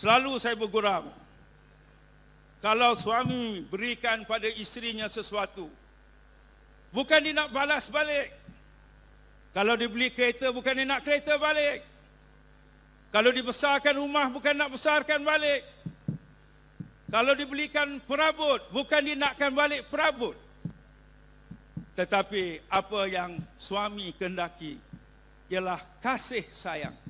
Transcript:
Selalu saya bergurau. Kalau suami berikan pada isterinya sesuatu, bukan dia nak balas balik. Kalau dia beli kereta, bukan dia nak kereta balik. Kalau dibesarkan rumah, bukan nak besarkan balik. Kalau dibelikan perabot, bukan dia nakkan balik perabot. Tetapi apa yang suami kendaki ialah kasih sayang.